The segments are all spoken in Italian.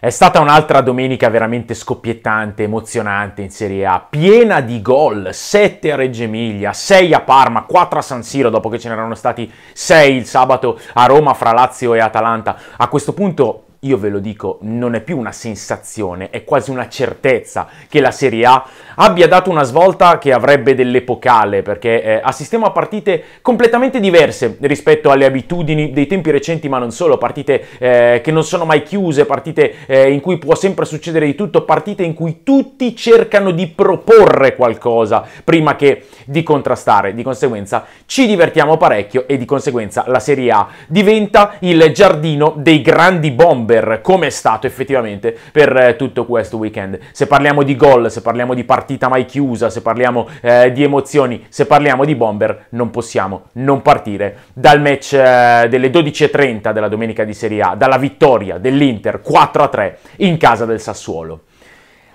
È stata un'altra domenica veramente scoppiettante, emozionante in Serie A, piena di gol, 7 a Reggio Emilia, 6 a Parma, 4 a San Siro dopo che ce n'erano stati 6 il sabato a Roma fra Lazio e Atalanta. A questo punto io ve lo dico, non è più una sensazione, è quasi una certezza che la Serie A abbia dato una svolta che avrebbe dell'epocale, perché eh, assistiamo a partite completamente diverse rispetto alle abitudini dei tempi recenti, ma non solo, partite eh, che non sono mai chiuse, partite eh, in cui può sempre succedere di tutto, partite in cui tutti cercano di proporre qualcosa prima che di contrastare. Di conseguenza ci divertiamo parecchio e di conseguenza la Serie A diventa il giardino dei grandi bomb bomber come è stato effettivamente per eh, tutto questo weekend. Se parliamo di gol, se parliamo di partita mai chiusa, se parliamo eh, di emozioni, se parliamo di bomber, non possiamo non partire dal match eh, delle 12.30 della domenica di Serie A, dalla vittoria dell'Inter 4-3 in casa del Sassuolo.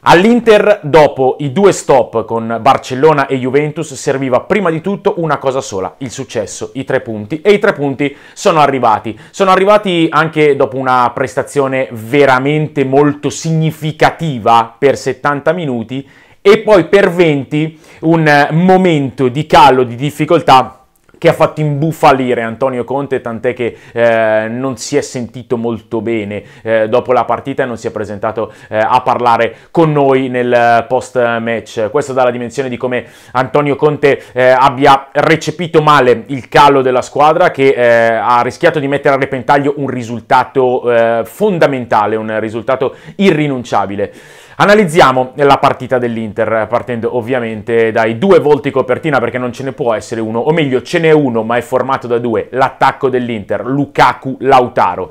All'Inter, dopo i due stop con Barcellona e Juventus, serviva prima di tutto una cosa sola, il successo, i tre punti. E i tre punti sono arrivati. Sono arrivati anche dopo una prestazione veramente molto significativa per 70 minuti e poi per 20 un momento di callo, di difficoltà che ha fatto imbufalire Antonio Conte, tant'è che eh, non si è sentito molto bene eh, dopo la partita e non si è presentato eh, a parlare con noi nel post match. Questo dà la dimensione di come Antonio Conte eh, abbia recepito male il calo della squadra che eh, ha rischiato di mettere a repentaglio un risultato eh, fondamentale, un risultato irrinunciabile. Analizziamo la partita dell'Inter partendo ovviamente dai due volti copertina perché non ce ne può essere uno, o meglio ce n'è uno ma è formato da due, l'attacco dell'Inter, Lukaku Lautaro.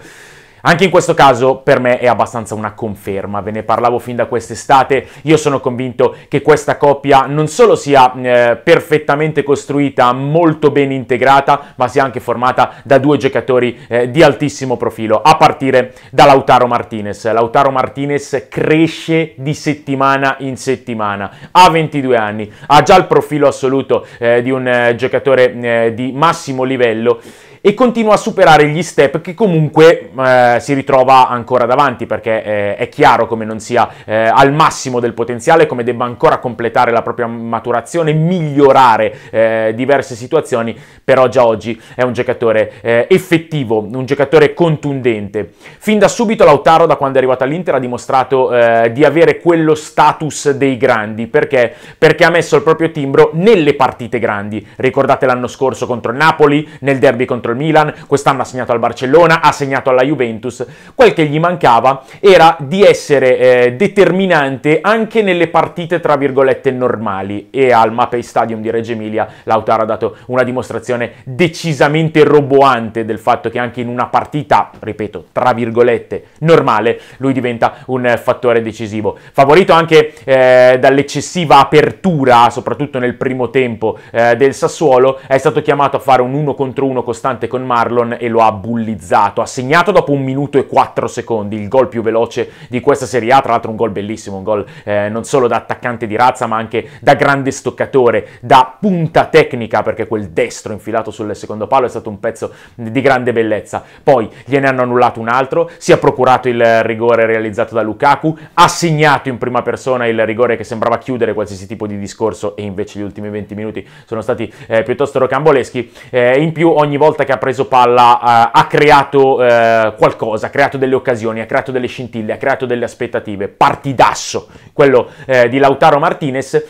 Anche in questo caso per me è abbastanza una conferma, ve ne parlavo fin da quest'estate, io sono convinto che questa coppia non solo sia eh, perfettamente costruita, molto ben integrata, ma sia anche formata da due giocatori eh, di altissimo profilo, a partire da Lautaro Martinez. Lautaro Martinez cresce di settimana in settimana, ha 22 anni, ha già il profilo assoluto eh, di un eh, giocatore eh, di massimo livello e continua a superare gli step che comunque eh, si ritrova ancora davanti perché eh, è chiaro come non sia eh, al massimo del potenziale, come debba ancora completare la propria maturazione, migliorare eh, diverse situazioni, però già oggi è un giocatore eh, effettivo, un giocatore contundente. Fin da subito Lautaro da quando è arrivato all'Inter ha dimostrato eh, di avere quello status dei grandi, perché? Perché ha messo il proprio timbro nelle partite grandi. Ricordate l'anno scorso contro il Napoli, nel derby contro il al Milan, quest'anno ha segnato al Barcellona, ha segnato alla Juventus. Quel che gli mancava era di essere eh, determinante anche nelle partite tra virgolette normali e al Mapei Stadium di Reggio Emilia Lautaro ha dato una dimostrazione decisamente roboante del fatto che anche in una partita, ripeto, tra virgolette normale, lui diventa un fattore decisivo. Favorito anche eh, dall'eccessiva apertura, soprattutto nel primo tempo eh, del Sassuolo, è stato chiamato a fare un 1 contro 1 costante pesante con Marlon e lo ha bullizzato. Ha segnato dopo un minuto e quattro secondi il gol più veloce di questa Serie A, tra l'altro un gol bellissimo, un gol eh, non solo da attaccante di razza ma anche da grande stoccatore, da punta tecnica perché quel destro infilato sul secondo palo è stato un pezzo di grande bellezza. Poi gliene hanno annullato un altro, si è procurato il rigore realizzato da Lukaku, ha segnato in prima persona il rigore che sembrava chiudere qualsiasi tipo di discorso e invece gli ultimi 20 minuti sono stati eh, piuttosto rocamboleschi. Eh, in più ogni volta che che ha preso palla eh, ha creato eh, qualcosa, ha creato delle occasioni, ha creato delle scintille, ha creato delle aspettative. Partidasso quello eh, di Lautaro Martinez.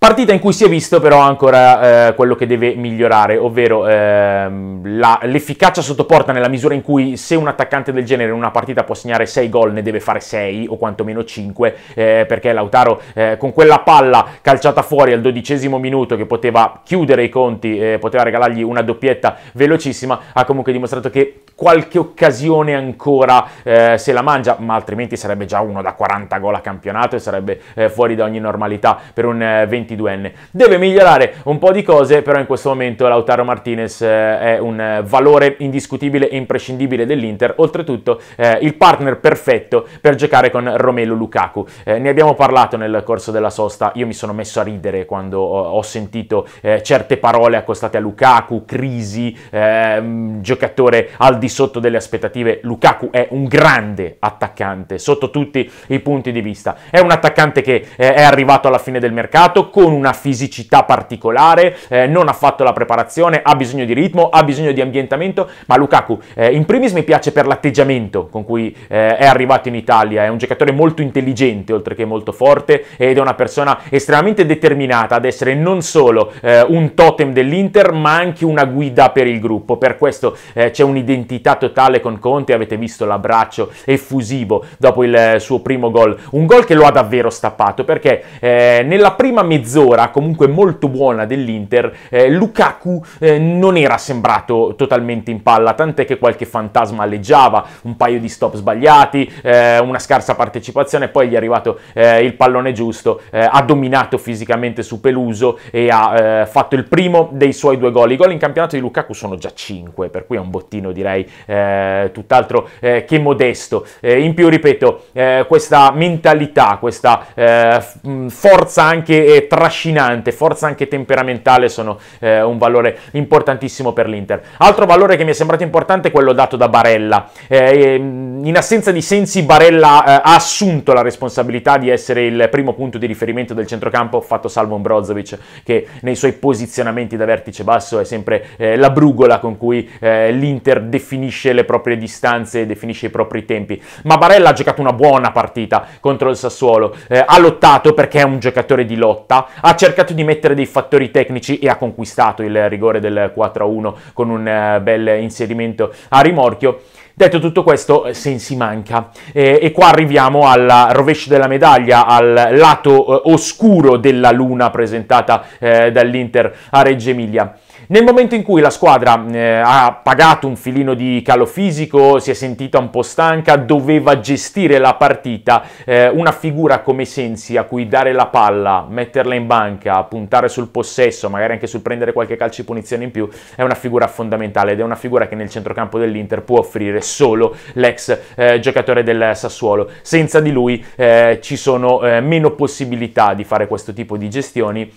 Partita in cui si è visto però ancora eh, quello che deve migliorare, ovvero ehm, la, l'efficacia sottoporta nella misura in cui se un attaccante del genere in una partita può segnare 6 gol ne deve fare 6 o quantomeno 5 eh, perché Lautaro eh, con quella palla calciata fuori al dodicesimo minuto che poteva chiudere i conti, eh, poteva regalargli una doppietta velocissima, ha comunque dimostrato che qualche occasione ancora eh, se la mangia, ma altrimenti sarebbe già uno da 40 gol a campionato e sarebbe eh, fuori da ogni normalità per un eh, 20 22enne. Deve migliorare un po' di cose, però in questo momento Lautaro Martinez eh, è un valore indiscutibile e imprescindibile dell'Inter, oltretutto eh, il partner perfetto per giocare con Romelu Lukaku. Eh, ne abbiamo parlato nel corso della sosta, io mi sono messo a ridere quando ho sentito eh, certe parole accostate a Lukaku, crisi, ehm, giocatore al di sotto delle aspettative. Lukaku è un grande attaccante sotto tutti i punti di vista. È un attaccante che eh, è arrivato alla fine del mercato con una fisicità particolare, eh, non ha fatto la preparazione, ha bisogno di ritmo, ha bisogno di ambientamento, ma Lukaku eh, in primis mi piace per l'atteggiamento con cui eh, è arrivato in Italia, è un giocatore molto intelligente oltre che molto forte ed è una persona estremamente determinata ad essere non solo eh, un totem dell'Inter ma anche una guida per il gruppo, per questo eh, c'è un'identità totale con Conte, avete visto l'abbraccio effusivo dopo il eh, suo primo gol, un gol che lo ha davvero stappato perché nella prima mezz'ora mezz'ora comunque molto buona dell'Inter, eh, Lukaku eh, non era sembrato totalmente in palla, tant'è che qualche fantasma alleggiava, un paio di stop sbagliati, eh, una scarsa partecipazione, poi gli è arrivato eh, il pallone giusto, eh, ha dominato fisicamente su Peluso e ha eh, fatto il primo dei suoi due gol. I gol in campionato di Lukaku sono già 5, per cui è un bottino direi tutt'altro che modesto. in più, ripeto, questa mentalità, questa forza anche tra affascinante, forza anche temperamentale sono eh, un valore importantissimo per l'Inter. Altro valore che mi è sembrato importante è quello dato da Barella. Eh, ehm, in assenza di Sensi, Barella eh, ha assunto la responsabilità di essere il primo punto di riferimento del centrocampo, fatto salvo Brozovic, che nei suoi posizionamenti da vertice basso è sempre eh, la brugola con cui eh, l'Inter definisce le proprie distanze, definisce i propri tempi. Ma Barella ha giocato una buona partita contro il Sassuolo, eh, ha lottato perché è un giocatore di lotta, ha cercato di mettere dei fattori tecnici e ha conquistato il rigore del 4-1 con un eh, bel inserimento a rimorchio. Detto tutto questo, eh, Sensi manca. Eh, e qua arriviamo al rovescio della medaglia, al lato eh, oscuro della luna presentata eh, dall'Inter a Reggio Emilia. Nel momento in cui la squadra eh, ha pagato un filino di calo fisico, si è sentita un po' stanca, doveva gestire la partita, eh, una figura come Sensi a cui dare la palla, metterla in banca, puntare sul possesso, magari anche sul prendere qualche calcio di punizione in più, è una figura fondamentale ed è una figura che nel centrocampo dell'Inter può offrire solo l'ex eh, giocatore del Sassuolo. Senza di lui eh, ci sono eh, meno possibilità di fare questo tipo di gestioni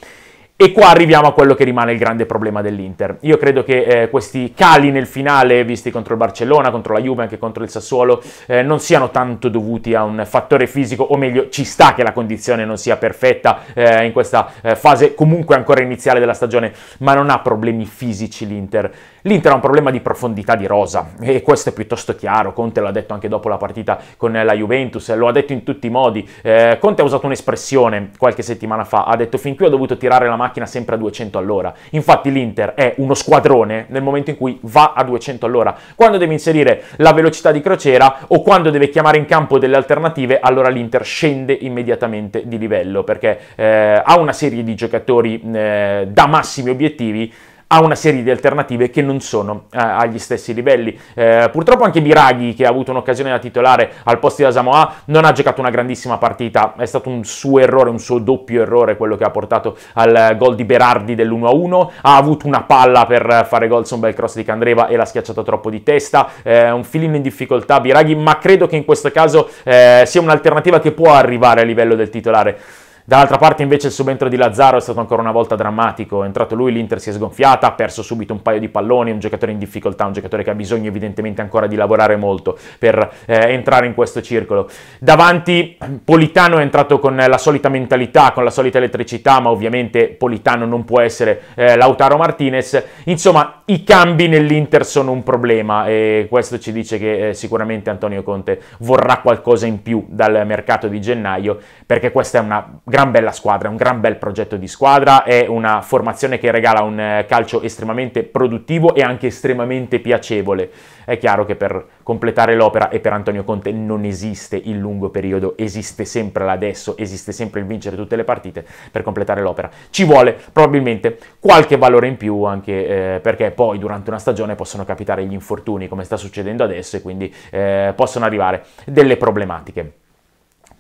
e qua arriviamo a quello che rimane il grande problema dell'Inter. Io credo che eh, questi cali nel finale, visti contro il Barcellona, contro la Juve, anche contro il Sassuolo, eh, non siano tanto dovuti a un fattore fisico, o meglio, ci sta che la condizione non sia perfetta eh, in questa eh, fase comunque ancora iniziale della stagione, ma non ha problemi fisici l'Inter. L'Inter ha un problema di profondità di rosa e questo è piuttosto chiaro, Conte l'ha detto anche dopo la partita con la Juventus, lo ha detto in tutti i modi, eh, Conte ha usato un'espressione qualche settimana fa, ha detto fin qui ho dovuto tirare la macchina sempre a 200 all'ora, infatti l'Inter è uno squadrone nel momento in cui va a 200 all'ora, quando deve inserire la velocità di crociera o quando deve chiamare in campo delle alternative allora l'Inter scende immediatamente di livello perché eh, ha una serie di giocatori eh, da massimi obiettivi ha una serie di alternative che non sono eh, agli stessi livelli. Eh, purtroppo anche Biraghi, che ha avuto un'occasione da titolare al posto di Asamoah, non ha giocato una grandissima partita, è stato un suo errore, un suo doppio errore quello che ha portato al gol di Berardi dell'1-1, ha avuto una palla per fare gol su un bel cross di Candreva e l'ha schiacciato troppo di testa, eh, un filino in difficoltà Biraghi, ma credo che in questo caso eh, sia un'alternativa che può arrivare a livello del titolare. Dall'altra parte invece il subentro di Lazzaro è stato ancora una volta drammatico, è entrato lui, l'Inter si è sgonfiata, ha perso subito un paio di palloni, un giocatore in difficoltà, un giocatore che ha bisogno evidentemente ancora di lavorare molto per eh, entrare in questo circolo. Davanti Politano è entrato con la solita mentalità, con la solita elettricità, ma ovviamente Politano non può essere eh, Lautaro Martinez. Insomma, i cambi nell'Inter sono un problema e questo ci dice che eh, sicuramente Antonio Conte vorrà qualcosa in più dal mercato di gennaio perché questa è una gran bella squadra, un gran bel progetto di squadra, è una formazione che regala un eh, calcio estremamente produttivo e anche estremamente piacevole. È chiaro che per completare l'opera e per Antonio Conte non esiste il lungo periodo, esiste sempre l'adesso, esiste sempre il vincere tutte le partite per completare l'opera. Ci vuole probabilmente qualche valore in più anche eh, perché poi durante una stagione possono capitare gli infortuni come sta succedendo adesso e quindi eh, possono arrivare delle problematiche.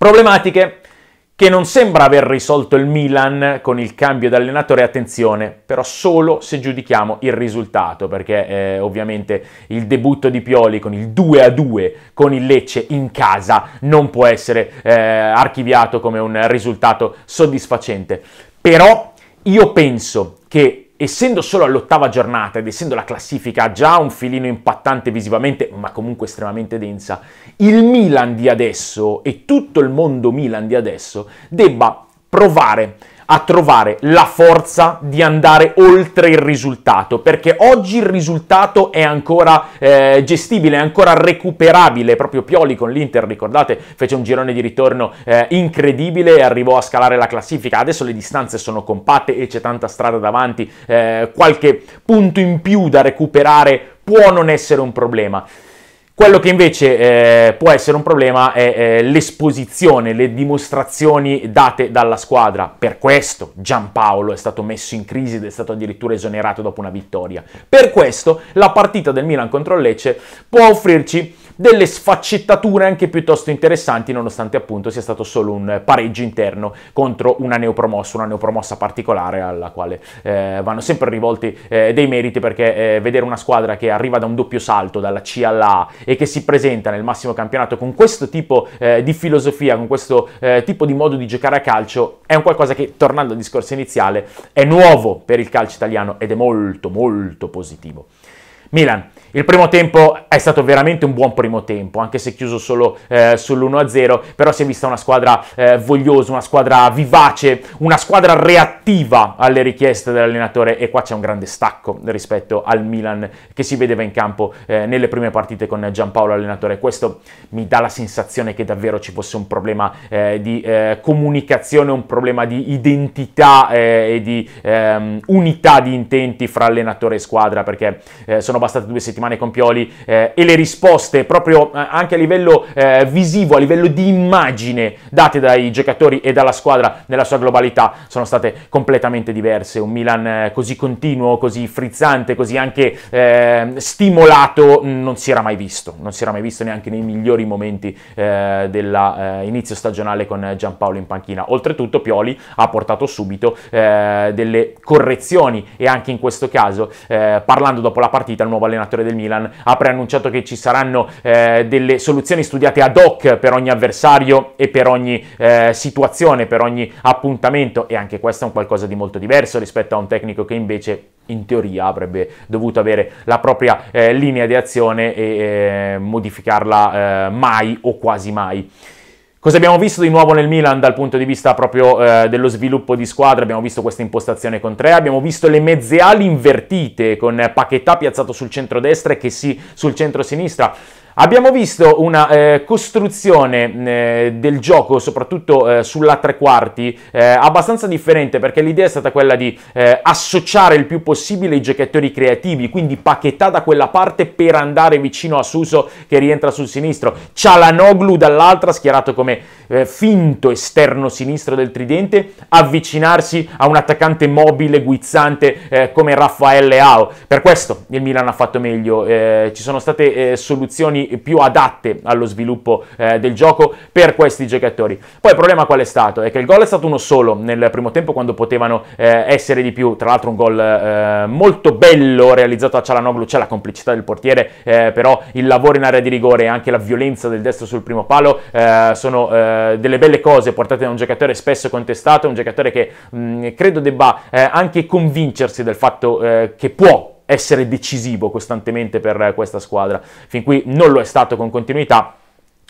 Problematiche che non sembra aver risolto il Milan con il cambio d'allenatore, attenzione, però solo se giudichiamo il risultato, perché eh, ovviamente il debutto di Pioli con il 2-2 con il Lecce in casa non può essere eh, archiviato come un risultato soddisfacente. Però io penso che essendo solo all'ottava giornata ed essendo la classifica già un filino impattante visivamente, ma comunque estremamente densa, il Milan di adesso e tutto il mondo Milan di adesso debba provare a trovare la forza di andare oltre il risultato, perché oggi il risultato è ancora eh, gestibile, è ancora recuperabile. Proprio Pioli con l'Inter, ricordate, fece un girone di ritorno eh, incredibile e arrivò a scalare la classifica. Adesso le distanze sono compatte e c'è tanta strada davanti, eh, qualche punto in più da recuperare può non essere un problema. Quello che invece eh, può essere un problema è eh, l'esposizione, le dimostrazioni date dalla squadra. Per questo Giampaolo è stato messo in crisi ed è stato addirittura esonerato dopo una vittoria. Per questo la partita del Milan contro Lecce può offrirci delle sfaccettature anche piuttosto interessanti, nonostante appunto sia stato solo un pareggio interno contro una neopromossa, una neopromossa particolare alla quale eh, vanno sempre rivolti eh, dei meriti perché eh, vedere una squadra che arriva da un doppio salto dalla C alla A e che si presenta nel massimo campionato con questo tipo eh, di filosofia, con questo eh, tipo di modo di giocare a calcio, è un qualcosa che, tornando al discorso iniziale, è nuovo per il calcio italiano ed è molto molto positivo. Milan. Il primo tempo è stato veramente un buon primo tempo, anche se chiuso solo eh, sull'1-0, però si è vista una squadra eh, vogliosa, una squadra vivace, una squadra reattiva alle richieste dell'allenatore e qua c'è un grande stacco rispetto al Milan che si vedeva in campo eh, nelle prime partite con Giampaolo allenatore. Questo mi dà la sensazione che davvero ci fosse un problema eh, di eh, comunicazione, un problema di identità eh, e di ehm, unità di intenti fra allenatore e squadra, perché sono bastate due settimane con Pioli eh, e le risposte proprio eh, anche a livello eh, visivo, a livello di immagine date dai giocatori e dalla squadra nella sua globalità sono state completamente diverse. Un Milan eh, così continuo, così frizzante, così anche eh, stimolato non si era mai visto, non si era mai visto neanche nei migliori momenti eh, dell'inizio eh, stagionale con Giampaolo in panchina. Oltretutto Pioli ha portato subito eh, delle correzioni e anche in questo caso parlando dopo la partita nuovo allenatore del Milan, ha preannunciato che ci saranno eh, delle soluzioni studiate ad hoc per ogni avversario e per ogni eh, situazione, per ogni appuntamento e anche questo è un qualcosa di molto diverso rispetto a un tecnico che invece in teoria avrebbe dovuto avere la propria eh, linea di azione e eh, modificarla eh, mai o quasi mai. Cosa abbiamo visto di nuovo nel Milan dal punto di vista proprio eh, dello sviluppo di squadra? Abbiamo visto questa impostazione con tre, abbiamo visto le mezze ali invertite con Paquetà piazzato sul centro-destra e che si sul centro-sinistra. Abbiamo visto una eh, costruzione eh, del gioco, soprattutto eh, sulla tre quarti, eh, abbastanza differente perché l'idea è stata quella di eh, associare il più possibile i giocatori creativi, quindi Paquetà da quella parte per andare vicino a Suso che rientra sul sinistro, Cialanoglu dall'altra schierato come eh, finto esterno sinistro del tridente, avvicinarsi a un attaccante mobile, guizzante come Raffaele Ao. Per questo il Milan ha fatto meglio, ci sono state soluzioni quindi più adatte allo sviluppo eh, del gioco per questi giocatori. Poi il problema qual è stato? È che il gol è stato uno solo nel primo tempo quando potevano eh, essere di più, tra l'altro un gol eh, molto bello realizzato a Cialanoglu, c'è la complicità del portiere, eh, però il lavoro in area di rigore e anche la violenza del destro sul primo palo eh, sono eh, delle belle cose portate da un giocatore spesso contestato, un giocatore che mh, credo debba anche convincersi del fatto che può essere decisivo costantemente per questa squadra. Fin qui non lo è stato con continuità,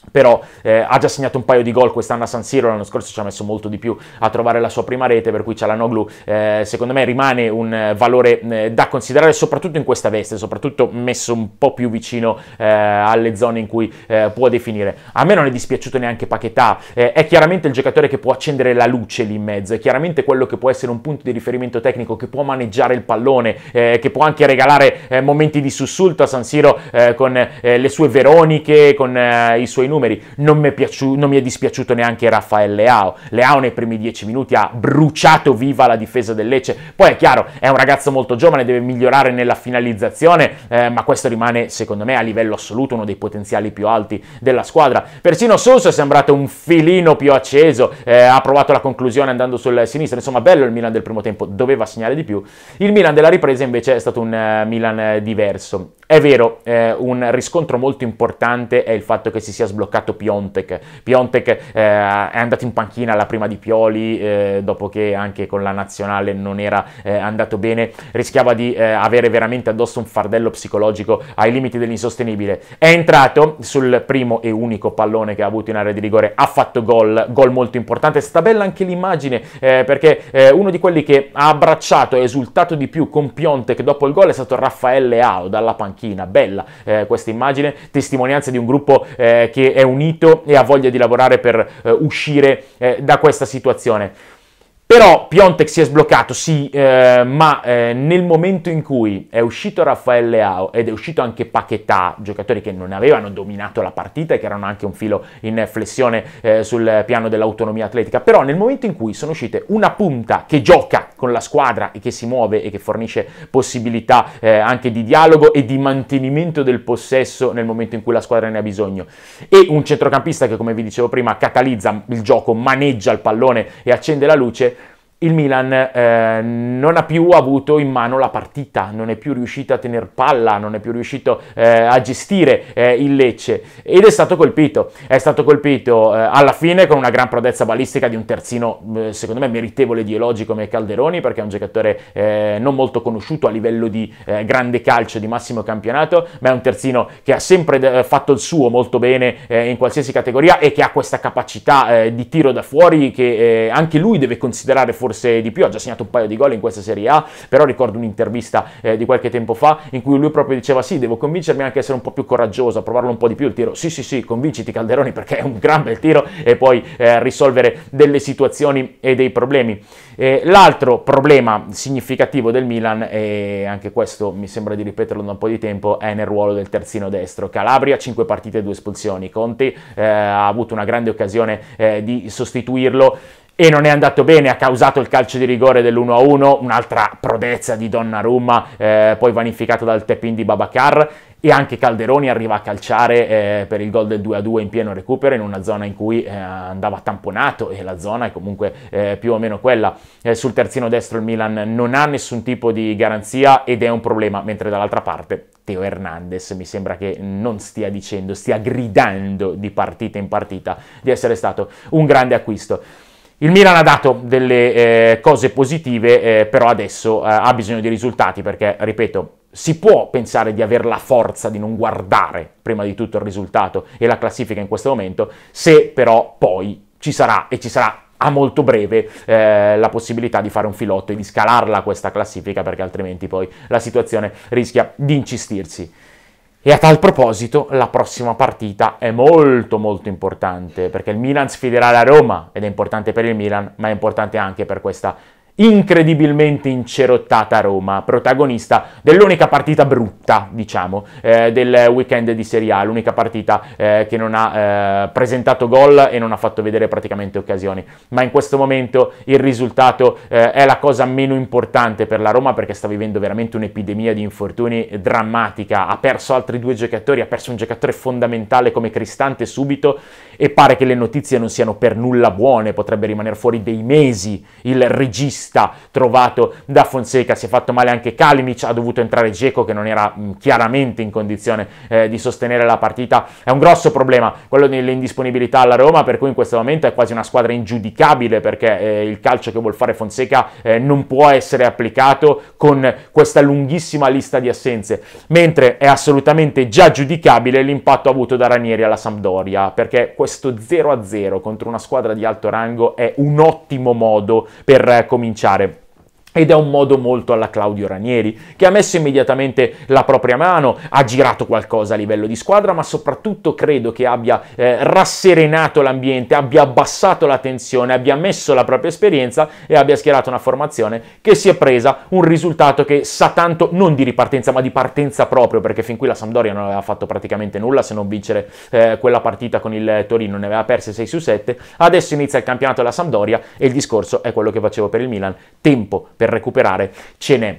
però eh, ha già segnato un paio di gol quest'anno a San Siro, l'anno scorso ci ha messo molto di più a trovare la sua prima rete, per cui Cialanoglu eh, secondo me rimane un eh, valore eh, da considerare soprattutto in questa veste, soprattutto messo un po' più vicino eh, alle zone in cui eh, può definire. A me non è dispiaciuto neanche Paquetà, è chiaramente il giocatore che può accendere la luce lì in mezzo, è chiaramente quello che può essere un punto di riferimento tecnico, che può maneggiare il pallone, che può anche regalare momenti di sussulto a San Siro con le sue veroniche, con i suoi numeri, non mi, è, piaciuto, non mi è dispiaciuto neanche Raffaele Leao. Leao nei primi dieci minuti ha bruciato viva la difesa del Lecce. Poi è chiaro, è un ragazzo molto giovane, deve migliorare nella finalizzazione, eh, ma questo rimane, secondo me, a livello assoluto uno dei potenziali più alti della squadra. Persino Sousa è sembrato un filino più acceso, eh, ha provato la conclusione andando sul sinistro. Insomma, bello il Milan del primo tempo, doveva segnare di più. Il Milan della ripresa invece è stato un uh, Milan diverso. È vero, eh, un riscontro molto importante è il fatto che si sia sbloccato Piontek. Piontek eh, è andato in panchina alla prima di Pioli, eh, dopo che anche con la nazionale non era eh, andato bene, rischiava di eh, avere veramente addosso un fardello psicologico ai limiti dell'insostenibile. È entrato sul primo e unico pallone che ha avuto in area di rigore, ha fatto gol, gol molto importante. Sta bella anche l'immagine, eh, perché uno di quelli che ha abbracciato e esultato di più con Piontek dopo il gol è stato Raffaele Ao dalla panchina panchina. Bella eh, questa immagine, testimonianza di un gruppo eh, che è unito e ha voglia di lavorare per eh, uscire eh, da questa situazione. Però Piontek si è sbloccato, sì, eh, ma eh, nel momento in cui è uscito Raffaele Leao ed è uscito anche Paquetà, giocatori che non avevano dominato la partita e che erano anche un filo in flessione eh, sul piano dell'autonomia atletica, però nel momento in cui sono uscite una punta che gioca con la squadra e che si muove e che fornisce possibilità eh, anche di dialogo e di mantenimento del possesso nel momento in cui la squadra ne ha bisogno, e un centrocampista che come vi dicevo prima catalizza il gioco, maneggia il pallone e accende la luce, il Milan eh, non ha più avuto in mano la partita, non è più riuscito a tenere palla, non è più riuscito eh, a gestire eh, il Lecce ed è stato colpito, è stato colpito eh, alla fine con una gran prodezza balistica di un terzino eh, secondo me meritevole di elogi come Calderoni perché è un giocatore eh, non molto conosciuto a livello di grande calcio di massimo campionato, ma è un terzino che ha sempre fatto il suo molto bene in qualsiasi categoria e che ha questa capacità di tiro da fuori che anche lui deve considerare forse forse di più, ha già segnato un paio di gol in questa Serie A, però ricordo un'intervista eh, di qualche tempo fa in cui lui proprio diceva sì, devo convincermi anche a essere un po' più coraggioso, a provarlo un po' di più il tiro, sì sì sì, convinciti Calderoni perché è un gran bel tiro e puoi eh, risolvere delle situazioni e dei problemi. Eh, l'altro problema significativo del Milan, e anche questo mi sembra di ripeterlo da un po' di tempo, è nel ruolo del terzino destro. Calabria 5 partite e 2 espulsioni, Conti eh, ha avuto una grande occasione eh, di sostituirlo e non è andato bene, ha causato il calcio di rigore dell'1-1, un'altra prodezza di Donnarumma, eh, poi vanificato dal tap-in di Babacar, e anche Calderoni arriva a calciare eh, per il gol del 2-2 in pieno recupero in una zona in cui eh, andava tamponato e la zona è comunque eh, più o meno quella. Eh, sul terzino destro il Milan non ha nessun tipo di garanzia ed è un problema, mentre dall'altra parte Teo Hernandez mi sembra che non stia dicendo, stia gridando di partita in partita di essere stato un grande acquisto. Il Milan ha dato delle eh, cose positive, eh, però adesso eh, ha bisogno di risultati perché, ripeto, si può pensare di avere la forza di non guardare prima di tutto il risultato e la classifica in questo momento, se però poi ci sarà e ci sarà a molto breve eh, la possibilità di fare un filotto e di scalarla questa classifica perché altrimenti poi la situazione rischia di incistirsi. E a tal proposito la prossima partita è molto molto importante perché il Milan sfiderà la Roma ed è importante per il Milan ma è importante anche per questa incredibilmente incerottata Roma, protagonista dell'unica partita brutta, diciamo, eh, del weekend di Serie A, l'unica partita eh, che non ha eh, presentato gol e non ha fatto vedere praticamente occasioni. Ma in questo momento il risultato eh, è la cosa meno importante per la Roma perché sta vivendo veramente un'epidemia di infortuni drammatica, ha perso altri due giocatori, ha perso un giocatore fondamentale come Cristante subito e pare che le notizie non siano per nulla buone, potrebbe rimanere fuori dei mesi il regista regista trovato da Fonseca, si è fatto male anche Kalinic, ha dovuto entrare Geco che non era mm, chiaramente in condizione eh, di sostenere la partita, è un grosso problema quello delle indisponibilità alla Roma, per cui in questo momento è quasi una squadra ingiudicabile perché eh, il calcio che vuol fare Fonseca eh, non può essere applicato con questa lunghissima lista di assenze, mentre è assolutamente già giudicabile l'impatto avuto da Ranieri alla Sampdoria, perché questo 0-0 contro una squadra di alto rango è un ottimo modo per eh, cominciare cominciare ed è un modo molto alla Claudio Ranieri, che ha messo immediatamente la propria mano, ha girato qualcosa a livello di squadra, ma soprattutto credo che abbia eh, rasserenato l'ambiente, abbia abbassato la tensione, abbia messo la propria esperienza e abbia schierato una formazione che si è presa un risultato che sa tanto non di ripartenza, ma di partenza proprio, perché fin qui la Sampdoria non aveva fatto praticamente nulla se non vincere eh, quella partita con il Torino, ne aveva perse 6 su 7. Adesso inizia il campionato della Sampdoria e il discorso è quello che facevo per il Milan, tempo per recuperare ce n'è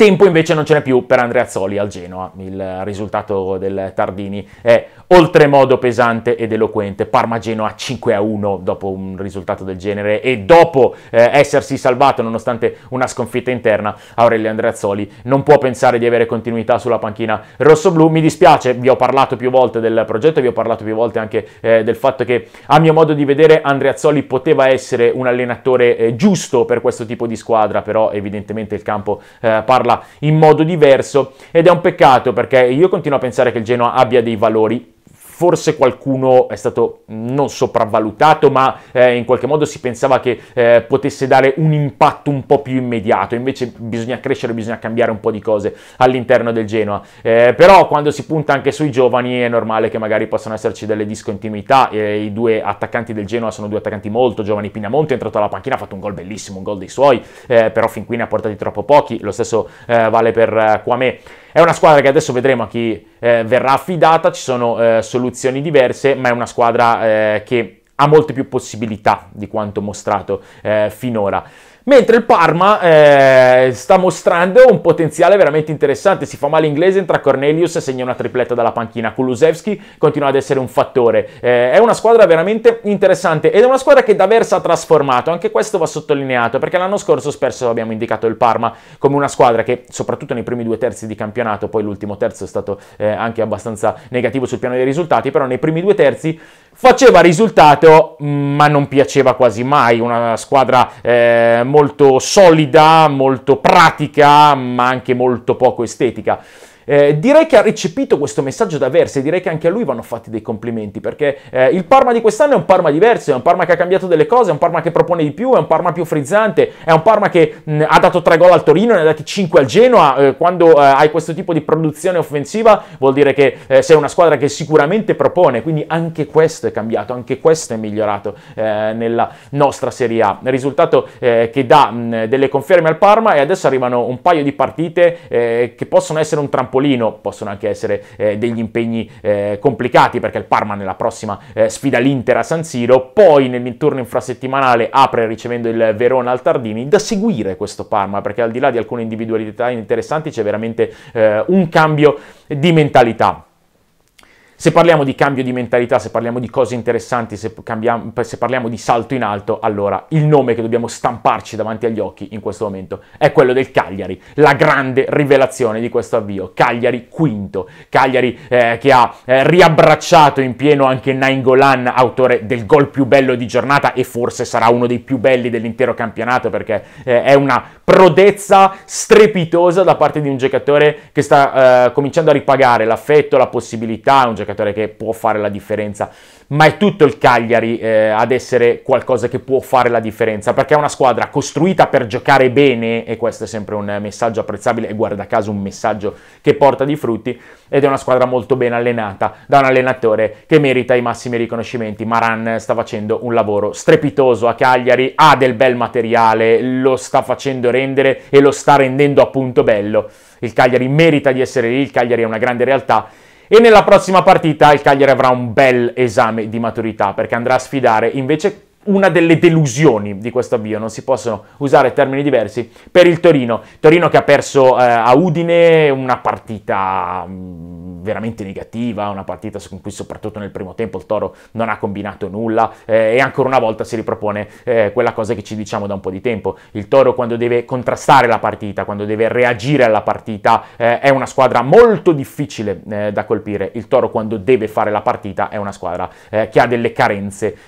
Tempo invece non ce n'è più per Andrea Zoli al Genoa, il risultato del Tardini è oltremodo pesante ed eloquente, Parma-Genoa 5-1 dopo un risultato del genere e dopo eh, essersi salvato nonostante una sconfitta interna, Aurelio Andrea Zoli non può pensare di avere continuità sulla panchina rossoblu, mi dispiace, vi ho parlato più volte del progetto, vi ho parlato più volte anche eh, del fatto che a mio modo di vedere Andrea Zoli poteva essere un allenatore eh, giusto per questo tipo di squadra, però evidentemente il campo eh, parla in modo diverso ed è un peccato perché io continuo a pensare che il Genoa abbia dei valori forse qualcuno è stato non sopravvalutato, ma eh, in qualche modo si pensava che eh, potesse dare un impatto un po' più immediato, invece bisogna crescere, bisogna cambiare un po' di cose all'interno del Genoa. Eh, però quando si punta anche sui giovani è normale che magari possano esserci delle discontinuità, eh, i due attaccanti del Genoa sono due attaccanti molto giovani, Pinamonte è entrato alla panchina, ha fatto un gol bellissimo, un gol dei suoi, eh, però fin qui ne ha portati troppo pochi, lo stesso eh, vale per eh, Quame. È una squadra che adesso vedremo a chi eh, verrà affidata, ci sono eh, soluzioni diverse, ma è una squadra eh, che ha molte più possibilità di quanto mostrato eh, finora. Mentre il Parma eh, sta mostrando un potenziale veramente interessante, si fa male inglese, entra Cornelius, segna una tripletta dalla panchina, Kulusevski continua ad essere un fattore, eh, è una squadra veramente interessante ed è una squadra che da Versa ha trasformato, anche questo va sottolineato perché l'anno scorso spesso abbiamo indicato il Parma come una squadra che soprattutto nei primi due terzi di campionato, poi l'ultimo terzo è stato eh, anche abbastanza negativo sul piano dei risultati, però nei primi due terzi Faceva risultato, mm, ma non piaceva quasi mai, una squadra eh, molto solida, molto pratica, ma anche molto poco estetica. Eh, direi che ha recepito questo messaggio da Versa e direi che anche a lui vanno fatti dei complimenti perché eh, il Parma di quest'anno è un Parma diverso, è un Parma che ha cambiato delle cose, è un Parma che propone di più, è un Parma più frizzante, è un Parma che mh, ha dato 3 gol al Torino, ne ha dati 5 al Genoa, eh, quando eh, hai questo tipo di produzione offensiva vuol dire che eh, sei una squadra che sicuramente propone, quindi anche questo è cambiato, anche questo è migliorato eh, nella nostra Serie A. Il risultato che dà mh, delle conferme al Parma e adesso arrivano un paio di partite che possono essere un trampolino trampolino, possono anche essere eh, degli impegni eh, complicati perché il Parma nella prossima eh, sfida l'Inter a San Siro, poi nel turno infrasettimanale apre ricevendo il Verona al Tardini, da seguire questo Parma perché al di là di alcune individualità interessanti c'è veramente eh, un cambio di mentalità. Se parliamo di cambio di mentalità, se parliamo di cose interessanti, se, cambiamo, se parliamo di salto in alto, allora il nome che dobbiamo stamparci davanti agli occhi in questo momento è quello del Cagliari, la grande rivelazione di questo avvio. Cagliari quinto, Cagliari eh, che ha eh, riabbracciato in pieno anche Nainggolan, autore del gol più bello di giornata e forse sarà uno dei più belli dell'intero campionato perché eh, è una prodezza strepitosa da parte di un giocatore che sta eh, cominciando a ripagare l'affetto, la possibilità, un giocatore giocatore che può fare la differenza, ma è tutto il Cagliari eh, ad essere qualcosa che può fare la differenza, perché è una squadra costruita per giocare bene, e questo è sempre un messaggio apprezzabile e guarda caso un messaggio che porta di frutti, ed è una squadra molto ben allenata da un allenatore che merita i massimi riconoscimenti. Maran sta facendo un lavoro strepitoso a Cagliari, ha del bel materiale, lo sta facendo rendere e lo sta rendendo appunto bello. Il Cagliari merita di essere lì, il Cagliari è una grande realtà e nella prossima partita il Cagliari avrà un bel esame di maturità perché andrà a sfidare invece una delle delusioni di questo avvio, non si possono usare termini diversi, per il Torino. Torino che ha perso eh, a Udine una partita mh, mm, veramente negativa, una partita con cui soprattutto nel primo tempo il Toro non ha combinato nulla eh, e ancora una volta si ripropone eh, quella cosa che ci diciamo da un po' di tempo. Il Toro quando deve contrastare la partita, quando deve reagire alla partita, eh, è una squadra molto difficile eh, da colpire. Il Toro quando deve fare la partita è una squadra eh, che ha delle carenze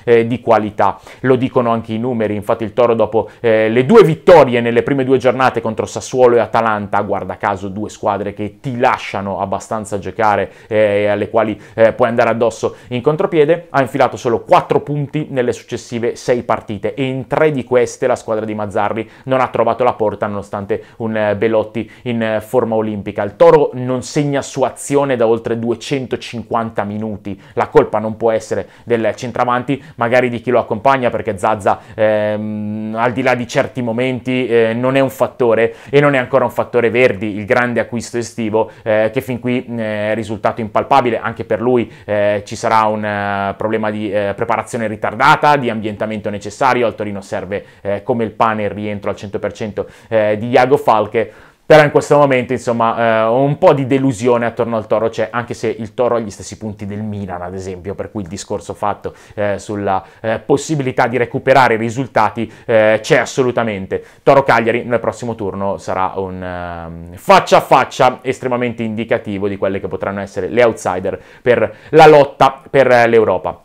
di qualità lo dicono anche i numeri, infatti il Toro dopo eh, le due vittorie nelle prime due giornate contro Sassuolo e Atalanta, guarda caso due squadre che ti lasciano abbastanza giocare eh, e eh, alle quali eh, puoi andare addosso in contropiede, ha infilato solo 4 punti nelle successive 6 partite e in 3 di queste la squadra di Mazzarri non ha trovato la porta nonostante un eh, Belotti in eh, forma olimpica. Il Toro non segna su azione da oltre 250 minuti, la colpa non può essere del centravanti, magari di chi lo accompagna compagna perché Zazza ehm, al di là di certi momenti eh, non è un fattore e non è ancora un fattore Verdi, il grande acquisto estivo eh, che fin qui eh, è risultato impalpabile, anche per lui eh, ci sarà un eh, problema di preparazione ritardata, di ambientamento necessario, al Torino serve come il pane il rientro al 100% di Iago Falche. Però in questo momento, insomma, eh, un po' di delusione attorno al Toro c'è, anche se il Toro ha gli stessi punti del Milan, ad esempio, per cui il discorso fatto eh, sulla eh, possibilità di recuperare i risultati eh, c'è assolutamente. Toro Cagliari nel prossimo turno sarà un ehm, faccia a faccia estremamente indicativo di quelle che potranno essere le outsider per la lotta per l'Europa.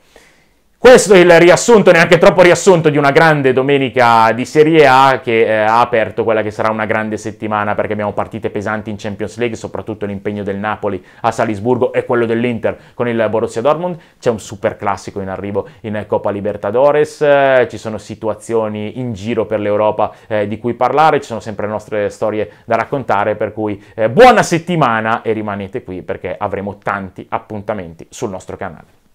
Questo è il riassunto, neanche troppo riassunto, di una grande domenica di Serie A che eh, ha aperto quella che sarà una grande settimana perché abbiamo partite pesanti in Champions League, soprattutto l'impegno del Napoli a Salisburgo e quello dell'Inter con il Borussia Dortmund. C'è un super classico in arrivo in Coppa Libertadores, eh, ci sono situazioni in giro per l'Europa eh, di cui parlare, ci sono sempre le nostre storie da raccontare, per cui eh, buona settimana e rimanete qui perché avremo tanti appuntamenti sul nostro canale.